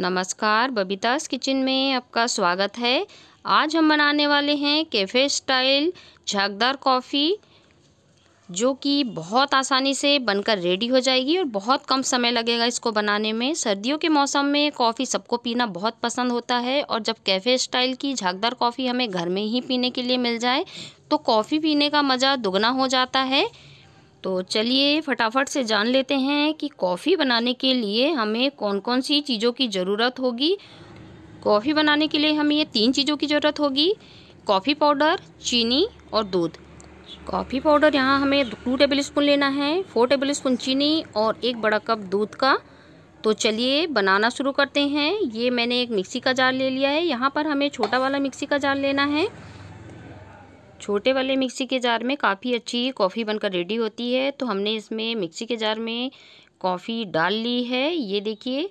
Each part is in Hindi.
नमस्कार बबीतास किचन में आपका स्वागत है आज हम बनाने वाले हैं कैफ़े स्टाइल झागदार कॉफ़ी जो कि बहुत आसानी से बनकर रेडी हो जाएगी और बहुत कम समय लगेगा इसको बनाने में सर्दियों के मौसम में कॉफ़ी सबको पीना बहुत पसंद होता है और जब कैफ़े स्टाइल की झागदार कॉफ़ी हमें घर में ही पीने के लिए मिल जाए तो कॉफ़ी पीने का मज़ा दुगना हो जाता है तो चलिए फटाफट से जान लेते हैं कि कॉफ़ी बनाने के लिए हमें कौन कौन सी चीज़ों की ज़रूरत होगी कॉफ़ी बनाने के लिए हमें ये तीन चीज़ों की ज़रूरत होगी कॉफ़ी पाउडर चीनी और दूध कॉफ़ी पाउडर यहाँ हमें टू टेबल स्पून लेना है फोर टेबल स्पून चीनी और एक बड़ा कप दूध का तो चलिए बनाना शुरू करते हैं ये मैंने एक मिक्सी का जार ले लिया है यहाँ पर हमें छोटा वाला मिक्सी का जार लेना है छोटे वाले मिक्सी के जार में काफ़ी अच्छी कॉफ़ी बनकर रेडी होती है तो हमने इसमें मिक्सी के जार में कॉफ़ी डाल ली है ये देखिए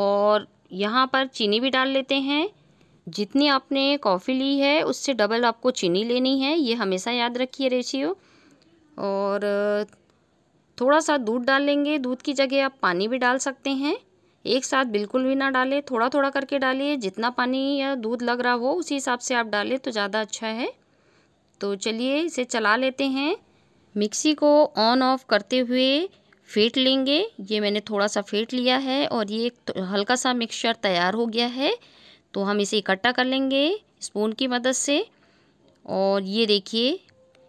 और यहाँ पर चीनी भी डाल लेते हैं जितनी आपने कॉफ़ी ली है उससे डबल आपको चीनी लेनी है ये हमेशा याद रखिए रेशियो और थोड़ा सा दूध डाल लेंगे दूध की जगह आप पानी भी डाल सकते हैं एक साथ बिल्कुल भी ना डालें थोड़ा थोड़ा करके डालिए जितना पानी या दूध लग रहा हो उसी हिसाब से आप डालें तो ज़्यादा अच्छा है तो चलिए इसे चला लेते हैं मिक्सी को ऑन ऑफ करते हुए फेंट लेंगे ये मैंने थोड़ा सा फेंट लिया है और ये तो हल्का सा मिक्सचर तैयार हो गया है तो हम इसे इकट्ठा कर लेंगे स्पून की मदद से और ये देखिए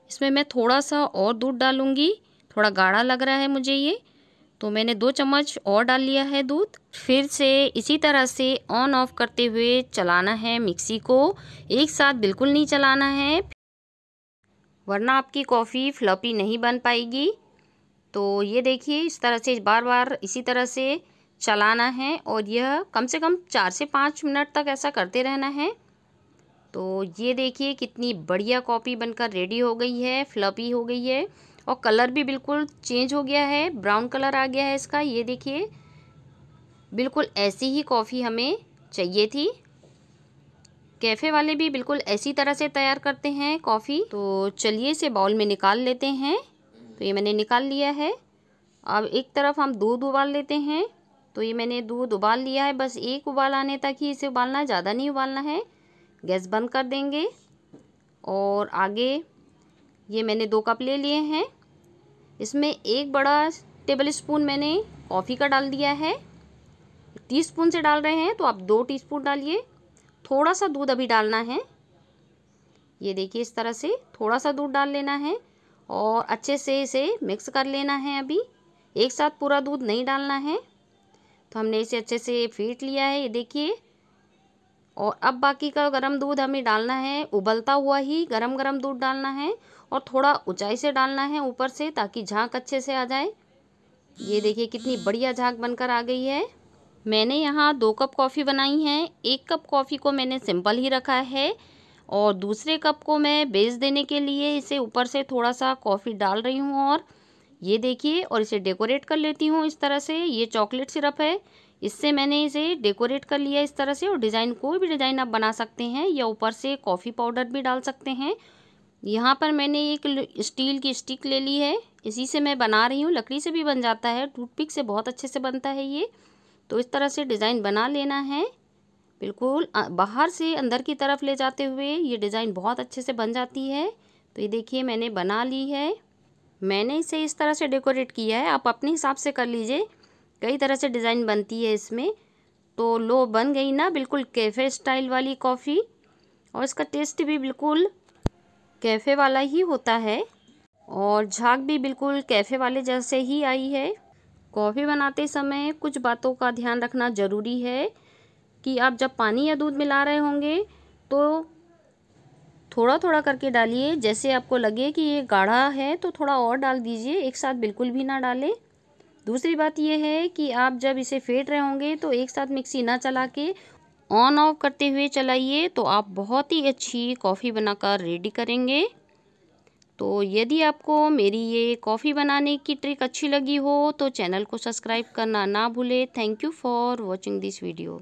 इसमें मैं थोड़ा सा और दूध डालूँगी थोड़ा गाढ़ा लग रहा है मुझे ये तो मैंने दो चम्मच और डाल लिया है दूध फिर से इसी तरह से ऑन ऑफ करते हुए चलाना है मिक्सी को एक साथ बिल्कुल नहीं चलाना है वरना आपकी कॉफ़ी फ्लपी नहीं बन पाएगी तो ये देखिए इस तरह से बार बार इसी तरह से चलाना है और यह कम से कम चार से पाँच मिनट तक ऐसा करते रहना है तो ये देखिए कितनी बढ़िया कॉफ़ी बनकर रेडी हो गई है फ्लपी हो गई है और कलर भी बिल्कुल चेंज हो गया है ब्राउन कलर आ गया है इसका ये देखिए बिल्कुल ऐसी ही कॉफ़ी हमें चाहिए थी कैफ़े वाले भी बिल्कुल ऐसी तरह से तैयार करते हैं कॉफ़ी तो चलिए इसे बाउल में निकाल लेते हैं तो ये मैंने निकाल लिया है अब एक तरफ हम दूध उबाल लेते हैं तो ये मैंने दूध उबाल लिया है बस एक उबाल आने तक ही इसे उबालना है ज़्यादा नहीं उबालना है गैस बंद कर देंगे और आगे ये मैंने दो कप ले लिए हैं इसमें एक बड़ा टेबल स्पून मैंने कॉफ़ी का डाल दिया है टी स्पून से डाल रहे हैं तो आप दो टीस्पून डालिए थोड़ा सा दूध अभी डालना है ये देखिए इस तरह से थोड़ा सा दूध डाल लेना है और अच्छे से इसे मिक्स कर लेना है अभी एक साथ पूरा दूध नहीं डालना है तो हमने इसे अच्छे से फेंट लिया है ये देखिए और अब बाकी का गरम दूध हमें डालना है उबलता हुआ ही गरम गरम दूध डालना है और थोड़ा ऊंचाई से डालना है ऊपर से ताकि झाँक अच्छे से आ जाए ये देखिए कितनी बढ़िया झाँक बनकर आ गई है मैंने यहाँ दो कप कॉफ़ी बनाई है एक कप कॉफ़ी को मैंने सिंपल ही रखा है और दूसरे कप को मैं बेस देने के लिए इसे ऊपर से थोड़ा सा कॉफ़ी डाल रही हूँ और ये देखिए और इसे डेकोरेट कर लेती हूँ इस तरह से ये चॉकलेट सिरप है इससे मैंने इसे डेकोरेट कर लिया इस तरह से और डिज़ाइन कोई भी डिज़ाइन आप बना सकते हैं या ऊपर से कॉफ़ी पाउडर भी डाल सकते हैं यहाँ पर मैंने एक स्टील की स्टिक ले ली है इसी से मैं बना रही हूँ लकड़ी से भी बन जाता है टूथपिक से बहुत अच्छे से बनता है ये तो इस तरह से डिज़ाइन बना लेना है बिल्कुल बाहर से अंदर की तरफ ले जाते हुए ये डिज़ाइन बहुत अच्छे से बन जाती है तो ये देखिए मैंने बना ली है मैंने इसे इस तरह से डेकोरेट किया है आप अपने हिसाब से कर लीजिए कई तरह से डिज़ाइन बनती है इसमें तो लो बन गई ना बिल्कुल कैफ़े स्टाइल वाली कॉफ़ी और इसका टेस्ट भी बिल्कुल कैफ़े वाला ही होता है और झाग भी बिल्कुल कैफ़े वाले जैसे ही आई है कॉफ़ी बनाते समय कुछ बातों का ध्यान रखना ज़रूरी है कि आप जब पानी या दूध मिला रहे होंगे तो थोड़ा थोड़ा करके डालिए जैसे आपको लगे कि ये गाढ़ा है तो थोड़ा और डाल दीजिए एक साथ बिल्कुल भी ना डालें दूसरी बात यह है कि आप जब इसे फेंट रहे होंगे तो एक साथ मिक्सी ना चला के ऑन ऑफ करते हुए चलाइए तो आप बहुत ही अच्छी कॉफ़ी बनाकर रेडी करेंगे तो यदि आपको मेरी ये कॉफ़ी बनाने की ट्रिक अच्छी लगी हो तो चैनल को सब्सक्राइब करना ना भूलें thank you for watching this video